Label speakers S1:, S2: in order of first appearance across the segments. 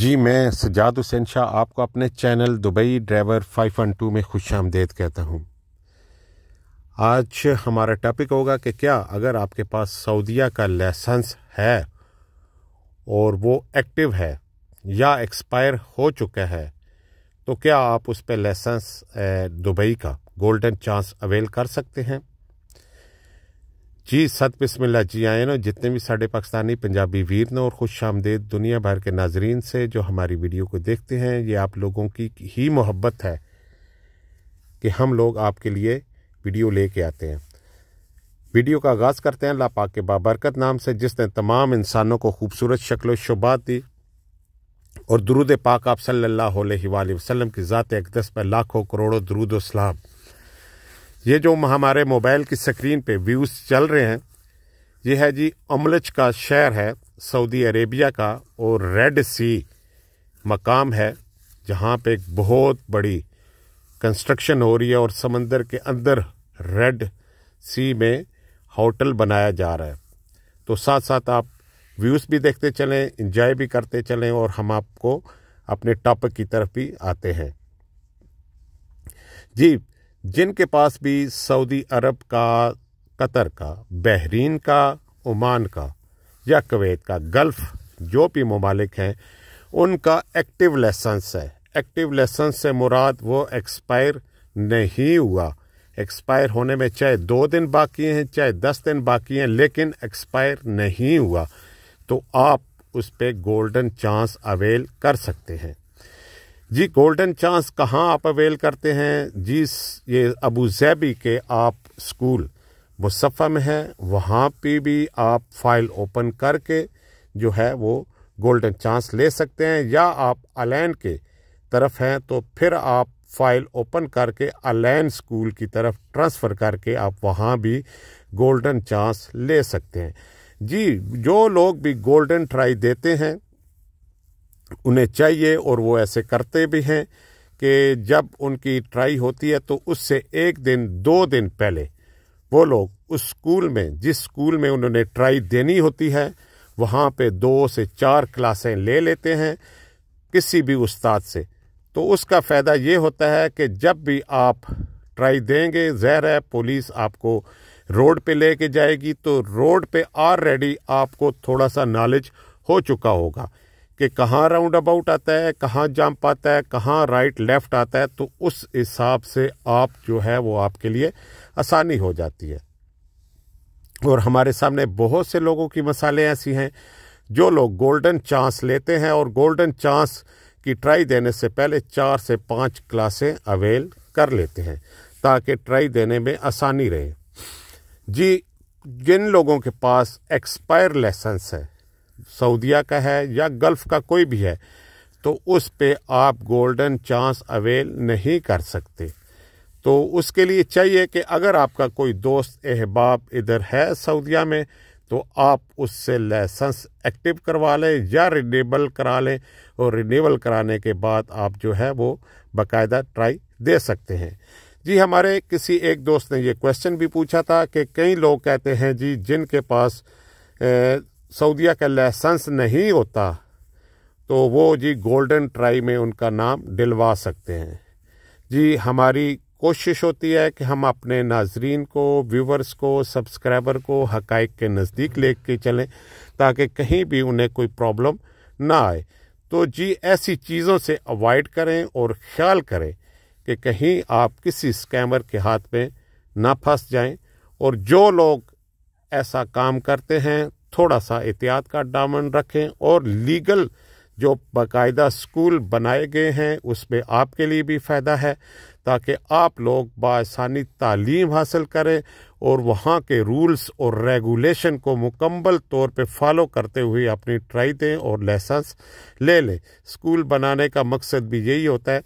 S1: जी मैं सजाद हुसैन शाह आपको अपने channel Dubai driver five one two में खुश आमदेद कहता हूँ आज हमारा टॉपिक होगा कि क्या अगर आपके पास सऊदीया का लाइसेंस है और वो एक्टिव है या एक्सपायर हो चुका है तो क्या आप उस पर लाइसेंस दुबई का गोल्डन चांस अवेल कर सकते हैं जी सत बिस्मिल्ला जी आए ना जितने भी साढ़े पाकिस्तानी पंजाबी वीर ने और खुश आमदेद दुनिया भर के नाजरीन से जो हमारी वीडियो को देखते हैं ये आप लोगों की ही मोहब्बत है कि हम लोग आपके लिए वीडियो लेके आते हैं वीडियो का आगाज़ करते हैं लापाक के बाबरकत नाम से जिसने तमाम इंसानों को खूबसूरत शक्ल शुबा दी और दरुद पाक आप सल्ला अलैहि की ज़ात अकदस पर लाखों करोड़ों दरूद सलाम ये जो हमारे मोबाइल की स्क्रीन पे व्यूज़ चल रहे हैं ये है जी अमलच का शहर है सऊदी अरेबिया का और रेड सी मकाम है जहाँ पे एक बहुत बड़ी कंस्ट्रक्शन हो रही है और समंदर के अंदर रेड सी में होटल बनाया जा रहा है तो साथ साथ आप व्यूज़ भी देखते चलें इंजॉय भी करते चलें और हम आपको अपने टॉपिक की तरफ भी आते हैं जी जिनके पास भी सऊदी अरब का कतर का बहरीन का ओमान का या कवैत का गल्फ़ जो भी ममालिक हैं उनका एक्टिव लाइसेंस है एक्टिव लाइसेंस से मुराद वो एक्सपायर नहीं हुआ एक्सपायर होने में चाहे दो दिन बाकी हैं चाहे दस दिन बाकी हैं लेकिन एक्सपायर नहीं हुआ तो आप उस पर गोल्डन चांस अवेल कर सकते हैं जी गोल्डन चांस कहाँ आप अवेल करते हैं जी ये अबू जैबी के आप स्कूल मुसफ़ा में है वहाँ पे भी आप फाइल ओपन करके जो है वो गोल्डन चांस ले सकते हैं या आप अलैन के तरफ हैं तो फिर आप फाइल ओपन करके अलैन स्कूल की तरफ ट्रांसफ़र करके आप वहाँ भी गोल्डन चांस ले सकते हैं जी जो लोग भी गोल्डन ट्राई देते हैं उन्हें चाहिए और वो ऐसे करते भी हैं कि जब उनकी ट्राई होती है तो उससे एक दिन दो दिन पहले वो लोग उस स्कूल में जिस स्कूल में उन्होंने ट्राई देनी होती है वहाँ पे दो से चार क्लासें ले लेते हैं किसी भी उस्ताद से तो उसका फ़ायदा ये होता है कि जब भी आप ट्राई देंगे जहर है पुलिस आपको रोड पे लेके जाएगी तो रोड पे ऑलरेडी आपको थोड़ा सा नॉलेज हो चुका होगा कि कहाँ राउंड अबाउट आता है कहाँ जंप आता है कहाँ राइट लेफ्ट आता है तो उस हिसाब से आप जो है वो आपके लिए आसानी हो जाती है और हमारे सामने बहुत से लोगों की मसाले ऐसी हैं जो लोग गोल्डन चांस लेते हैं और गोल्डन चांस की ट्राई देने से पहले चार से पाँच क्लासें अवेल कर लेते हैं ताकि ट्राई देने में आसानी रहे जी जिन लोगों के पास एक्सपायर लाइसेंस है सऊदीया का है या गल्फ़ का कोई भी है तो उस पे आप गोल्डन चांस अवेल नहीं कर सकते तो उसके लिए चाहिए कि अगर आपका कोई दोस्त अहबाब इधर है सऊदीया में तो आप उससे लाइसेंस एक्टिव करवा लें या रिनेबल करा लें और रिनेबल कराने के बाद आप जो है वो बाकायदा ट्राई दे सकते हैं जी हमारे किसी एक दोस्त ने ये क्वेश्चन भी पूछा था कि कई लोग कहते हैं जी जिनके पास सऊदिया का लाइसेंस नहीं होता तो वो जी गोल्डन ट्राई में उनका नाम दिलवा सकते हैं जी हमारी कोशिश होती है कि हम अपने नाजरीन को व्यूवर्स को सब्सक्राइबर को हकाइक के नज़दीक ले के चलें ताकि कहीं भी उन्हें कोई प्रॉब्लम ना आए तो जी ऐसी चीज़ों से अवॉइड करें और ख्याल करें कि कहीं आप किसी स्कैमर के हाथ में ना फंस जाएं और जो लोग ऐसा काम करते हैं थोड़ा सा एहतियात का दामन रखें और लीगल जो बाकायदा स्कूल बनाए गए हैं उसमें आपके लिए भी फ़ायदा है ताकि आप लोग बासानी तालीम हासिल करें और वहाँ के रूल्स और रेगुलेशन को मुकम्मल तौर पे फॉलो करते हुए अपनी ट्राई दें और लाइसेंस ले लें स्कूल बनाने का मकसद भी यही होता है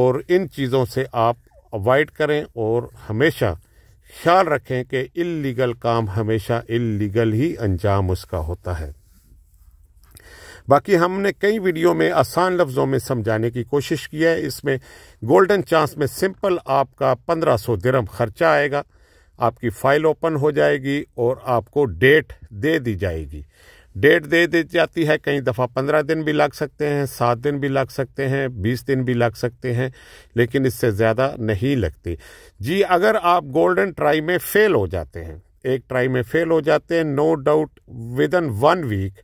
S1: और इन चीज़ों से आप अवॉइड करें और हमेशा ख्याल रखें कि इलीगल काम हमेशा इलीगल ही अंजाम उसका होता है बाकी हमने कई वीडियो में आसान लफ्ज़ों में समझाने की कोशिश की है इसमें गोल्डन चांस में सिंपल आपका पंद्रह सौ दिरम खर्चा आएगा आपकी फ़ाइल ओपन हो जाएगी और आपको डेट दे दी जाएगी डेट दे दी जाती है कई दफ़ा पंद्रह दिन भी लग सकते हैं सात दिन भी लग सकते हैं बीस दिन भी लग सकते हैं लेकिन इससे ज़्यादा नहीं लगती जी अगर आप गोल्डन ट्राई में फ़ेल हो जाते हैं एक ट्राई में फ़ेल हो जाते हैं no doubt within one week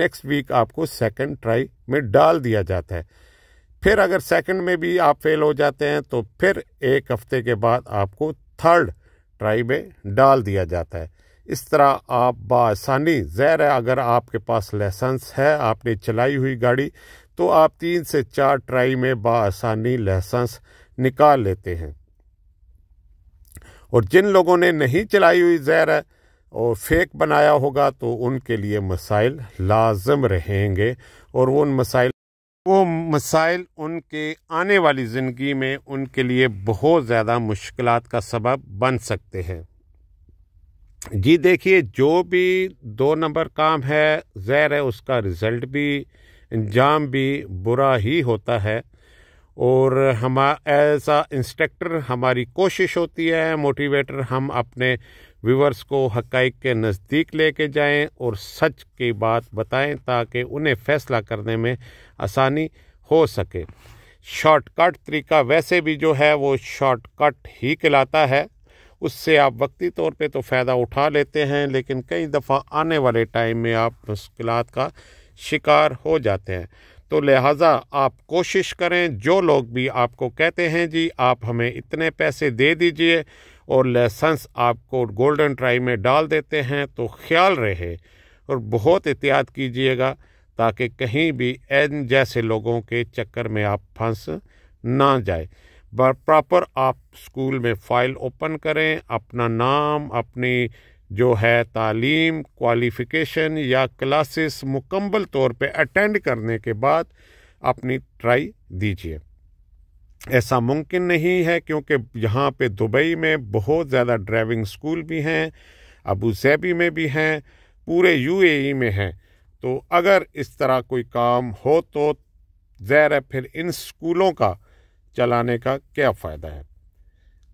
S1: next week आपको सेकंड ट्राई में डाल दिया जाता है फिर अगर सेकंड में भी आप फेल हो जाते हैं तो फिर एक हफ्ते के बाद आपको थर्ड ट्राई में डाल दिया जाता है इस तरह आप बासानी ज़हर है अगर आपके पास लाइसेंस है आपने चलाई हुई गाड़ी तो आप तीन से चार ट्राई में बासानी लाइसेंस निकाल लेते हैं और जिन लोगों ने नहीं चलाई हुई जहर है और फेक बनाया होगा तो उनके लिए मसाइल लाजम रहेंगे और उन मसाइल वो मसाइल उनके आने वाली ज़िंदगी में उनके लिए बहुत ज़्यादा मुश्किल का सबब बन सकते हैं जी देखिए जो भी दो नंबर काम है ज़हर है उसका रिज़ल्ट भी इंजाम भी बुरा ही होता है और हम एज आ इंस्ट्रक्टर हमारी कोशिश होती है मोटिवेटर हम अपने व्यूवर्स को हकाइक के नज़दीक लेके जाएं और सच की बात बताएं ताकि उन्हें फ़ैसला करने में आसानी हो सके शॉर्टकट तरीका वैसे भी जो है वो शॉर्टकट ही कहलाता है उससे आप वक्ती तौर पे तो फ़ायदा उठा लेते हैं लेकिन कई दफ़ा आने वाले टाइम में आप मुश्किल का शिकार हो जाते हैं तो लिहाजा आप कोशिश करें जो लोग भी आपको कहते हैं जी आप हमें इतने पैसे दे दीजिए और लाइसेंस आपको गोल्डन ट्राई में डाल देते हैं तो ख्याल रहे और बहुत एहतियात कीजिएगा ताकि कहीं भी एन जैसे लोगों के चक्कर में आप फंस ना जाए प्रॉपर आप स्कूल में फ़ाइल ओपन करें अपना नाम अपनी जो है तालीम क्वालिफ़िकेशन या क्लासेस मुकम्मल तौर पे अटेंड करने के बाद अपनी ट्राई दीजिए ऐसा मुमकिन नहीं है क्योंकि यहाँ पे दुबई में बहुत ज़्यादा ड्राइविंग स्कूल भी हैं अबू धाबी में भी हैं पूरे यूएई में हैं तो अगर इस तरह कोई काम हो तो ज़ैर फिर इन स्कूलों का चलाने का क्या फ़ायदा है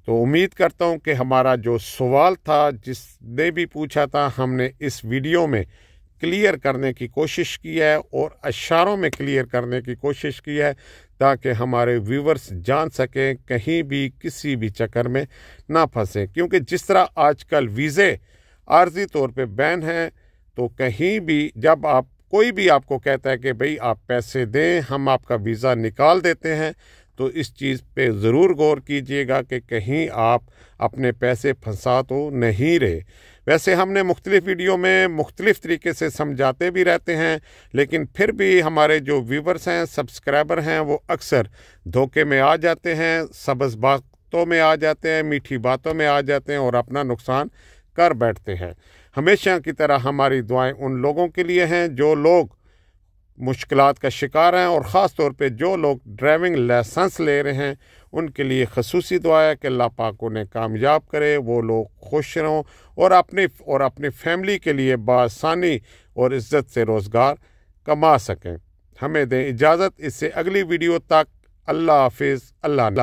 S1: तो उम्मीद करता हूँ कि हमारा जो सवाल था जिसने भी पूछा था हमने इस वीडियो में क्लियर करने की कोशिश की है और अशारों में क्लियर करने की कोशिश की है ताकि हमारे व्यूवर्स जान सकें कहीं भी किसी भी चक्कर में ना फंसें क्योंकि जिस तरह आजकल वीज़े आर्जी तौर पे बैन हैं तो कहीं भी जब आप कोई भी आपको कहता है कि भाई आप पैसे दें हम आपका वीज़ा निकाल देते हैं तो इस चीज़ पे ज़रूर गौर कीजिएगा कि कहीं आप अपने पैसे फंसा तो नहीं रहे वैसे हमने मुख्तलिफ़ वीडियो में मुख्तलिफ़ तरीके से समझाते भी रहते हैं लेकिन फिर भी हमारे जो व्यूवर्स हैं सब्सक्राइबर हैं वो अक्सर धोखे में आ जाते हैं सब्ज़ बातों में आ जाते हैं मीठी बातों में आ जाते हैं और अपना नुकसान कर बैठते हैं हमेशा की तरह हमारी दुआएं उन लोगों के लिए हैं जो लोग मुश्किल का शिकार हैं और ख़ास तौर पर जो लोग ड्राइविंग लाइसेंस ले रहे हैं उनके लिए खसूस दुआ है कि लापाक उन्हें कामयाब करे वो लोग खुश रहो और अपने और अपनी फैमिली के लिए बासानी और इज़्ज़त से रोज़गार कमा सकें हमें दें इजाज़त इससे अगली वीडियो तक अल्लाह हाफिज़ अल्लाह